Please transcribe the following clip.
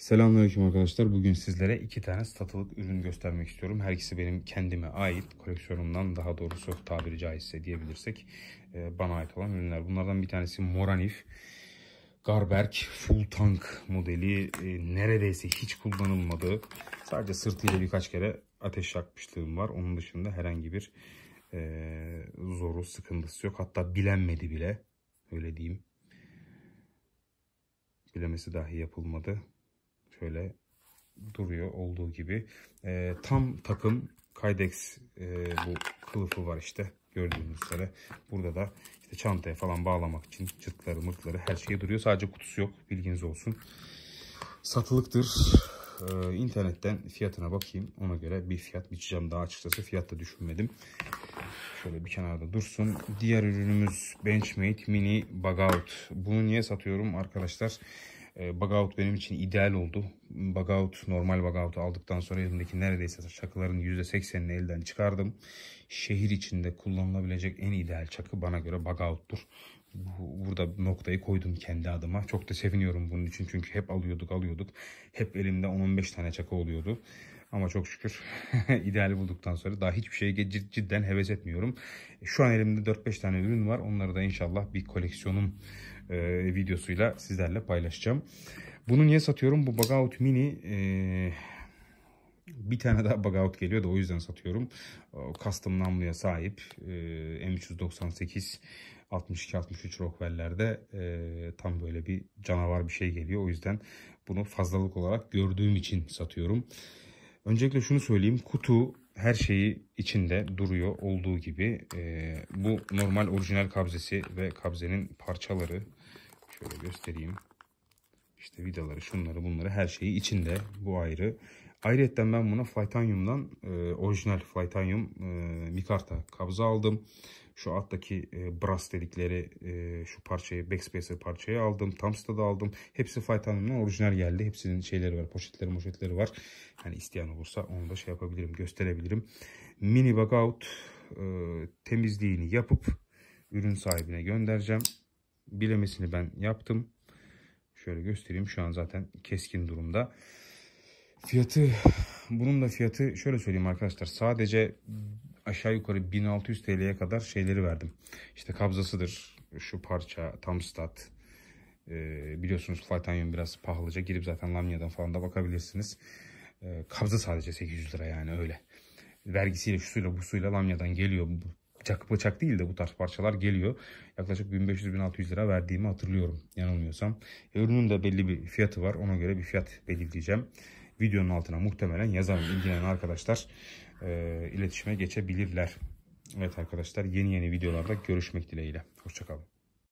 Selamünaleyküm arkadaşlar. Bugün sizlere iki tane satılık ürün göstermek istiyorum. Her ikisi benim kendime ait koleksiyonumdan daha doğrusu tabiri caizse diyebilirsek e, bana ait olan ürünler. Bunlardan bir tanesi Moranif Garberk Full Tank modeli e, neredeyse hiç kullanılmadı. Sadece sırtıyla birkaç kere ateş yakmışlığım var. Onun dışında herhangi bir e, zoru sıkıntısı yok. Hatta bilenmedi bile öyle diyeyim. Bilemesi dahi yapılmadı şöyle duruyor olduğu gibi. E, tam takım kaydex e, bu kılıfı var işte gördüğünüz üzere. Burada da işte çantaya falan bağlamak için cırtları mırtları her şeye duruyor. Sadece kutusu yok bilginiz olsun. Satılıktır. Ee, internetten fiyatına bakayım. Ona göre bir fiyat biçeceğim. Daha açıkçası fiyat da düşünmedim. Şöyle bir kenarda dursun. Diğer ürünümüz Benchmade Mini Bugout. Bunu niye satıyorum arkadaşlar? Arkadaşlar ee, Bugout benim için ideal oldu. Bugout, normal Bugout'u aldıktan sonra elimdeki neredeyse çakıların %80'ini elden çıkardım. Şehir içinde kullanılabilecek en ideal çakı bana göre Bugout'tur. Burada noktayı koydum kendi adıma. Çok da seviniyorum bunun için çünkü hep alıyorduk alıyorduk. Hep elimde 10-15 tane çakı oluyordu. Ama çok şükür ideali bulduktan sonra daha hiçbir şeye cidden heves etmiyorum. Şu an elimde 4-5 tane ürün var. Onları da inşallah bir koleksiyonum e, videosuyla sizlerle paylaşacağım. Bunu niye satıyorum? Bu Bugout Mini e, bir tane daha Bugout geliyor da o yüzden satıyorum. O, custom namluya sahip e, M398 62-63 Rockwell'lerde e, tam böyle bir canavar bir şey geliyor. O yüzden bunu fazlalık olarak gördüğüm için satıyorum. Öncelikle şunu söyleyeyim. Kutu her şeyi içinde duruyor olduğu gibi. E, bu normal orijinal kabzesi ve kabzenin parçaları. Şöyle göstereyim. İşte vidaları, şunları, bunları her şeyi içinde. Bu ayrı. Ayrıca ben buna Flytanium'dan e, orijinal Flytanium e, mikarta kabza aldım. Şu alttaki e, brass dedikleri e, şu parçayı, backspacer parçayı aldım. Tamsta'da aldım. Hepsi Flytanium'dan orijinal geldi. Hepsinin şeyleri var, poşetleri moşetleri var. Hani isteyen olursa onu da şey yapabilirim, gösterebilirim. Mini bug out e, temizliğini yapıp ürün sahibine göndereceğim. Bilemesini ben yaptım. Şöyle göstereyim. Şu an zaten keskin durumda. Fiyatı bunun da fiyatı şöyle söyleyeyim arkadaşlar. Sadece aşağı yukarı 1600 TL'ye kadar şeyleri verdim. İşte kabzasıdır. Şu parça tam stat. Ee, biliyorsunuz Flytanium biraz pahalıca. Girip zaten Lamya'dan falan da bakabilirsiniz. Ee, kabza sadece 800 lira yani öyle. Vergisiyle şu suyla bu suyla Lamya'dan geliyor bıçak bıçak değil de bu tarz parçalar geliyor. Yaklaşık 1500-1600 lira verdiğimi hatırlıyorum yanılmıyorsam. Ürünün de belli bir fiyatı var. Ona göre bir fiyat belirleyeceğim. Videonun altına muhtemelen yazan ilgilenen arkadaşlar e, iletişime geçebilirler. Evet arkadaşlar yeni yeni videolarda görüşmek dileğiyle. Hoşçakalın.